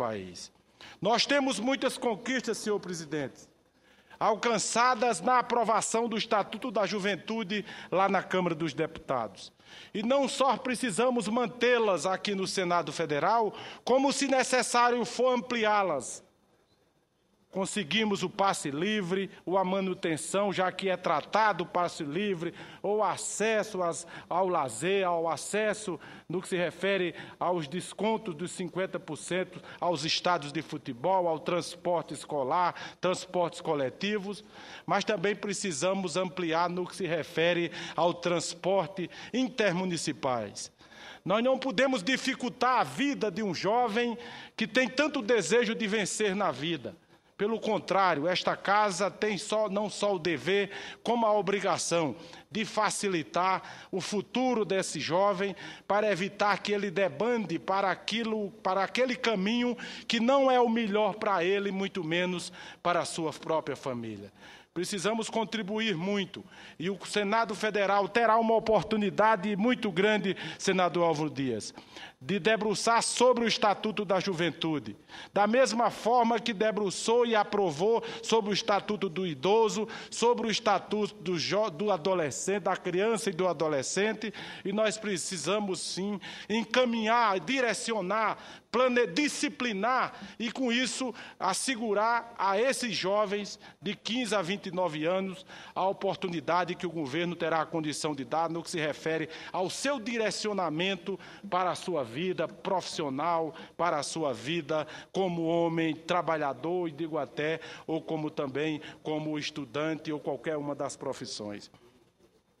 país. Nós temos muitas conquistas, senhor presidente, alcançadas na aprovação do Estatuto da Juventude lá na Câmara dos Deputados. E não só precisamos mantê-las aqui no Senado Federal, como, se necessário for, ampliá-las Conseguimos o passe livre, ou a manutenção, já que é tratado o passe livre, ou acesso às, ao lazer, ao acesso no que se refere aos descontos dos 50% aos estados de futebol, ao transporte escolar, transportes coletivos, mas também precisamos ampliar no que se refere ao transporte intermunicipais. Nós não podemos dificultar a vida de um jovem que tem tanto desejo de vencer na vida. Pelo contrário, esta casa tem só, não só o dever, como a obrigação de facilitar o futuro desse jovem para evitar que ele debande para aquilo, para aquele caminho que não é o melhor para ele, muito menos para a sua própria família. Precisamos contribuir muito. E o Senado Federal terá uma oportunidade muito grande, senador Álvaro Dias, de debruçar sobre o Estatuto da Juventude. Da mesma forma que debruçou e aprovou sobre o Estatuto do Idoso, sobre o Estatuto do, do Adolescente, da Criança e do Adolescente. E nós precisamos, sim, encaminhar, direcionar, plane, disciplinar e, com isso, assegurar a esses jovens de 15 a 20 29 anos a oportunidade que o governo terá a condição de dar no que se refere ao seu direcionamento para a sua vida profissional, para a sua vida como homem trabalhador, e digo até, ou como também como estudante ou qualquer uma das profissões.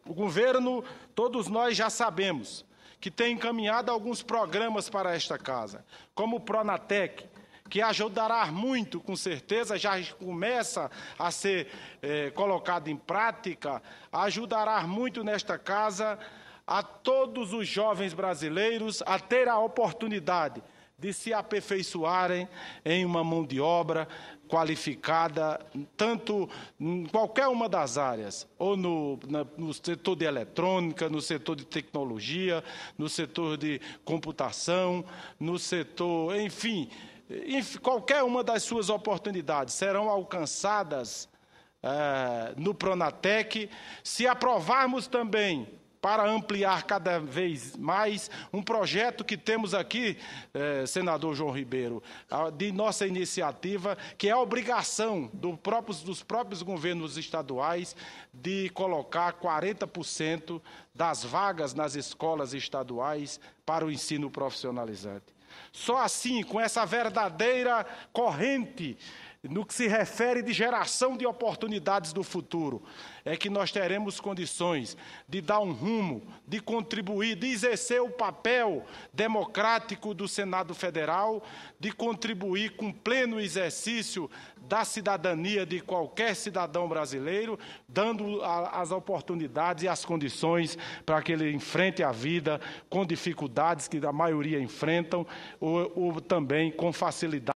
O governo, todos nós já sabemos, que tem encaminhado alguns programas para esta casa, como o Pronatec, que ajudará muito, com certeza, já começa a ser eh, colocado em prática, ajudará muito nesta casa a todos os jovens brasileiros a ter a oportunidade de se aperfeiçoarem em uma mão de obra qualificada, tanto em qualquer uma das áreas, ou no, na, no setor de eletrônica, no setor de tecnologia, no setor de computação, no setor, enfim, em qualquer uma das suas oportunidades, serão alcançadas é, no Pronatec, se aprovarmos também para ampliar cada vez mais um projeto que temos aqui, é, senador João Ribeiro, de nossa iniciativa, que é a obrigação do dos próprios governos estaduais de colocar 40% das vagas nas escolas estaduais para o ensino profissionalizante. Só assim, com essa verdadeira corrente no que se refere de geração de oportunidades do futuro, é que nós teremos condições de dar um rumo, de contribuir, de exercer o papel democrático do Senado Federal, de contribuir com pleno exercício da cidadania de qualquer cidadão brasileiro, dando as oportunidades e as condições para que ele enfrente a vida com dificuldade dificuldades que a maioria enfrentam, ou, ou também com facilidade.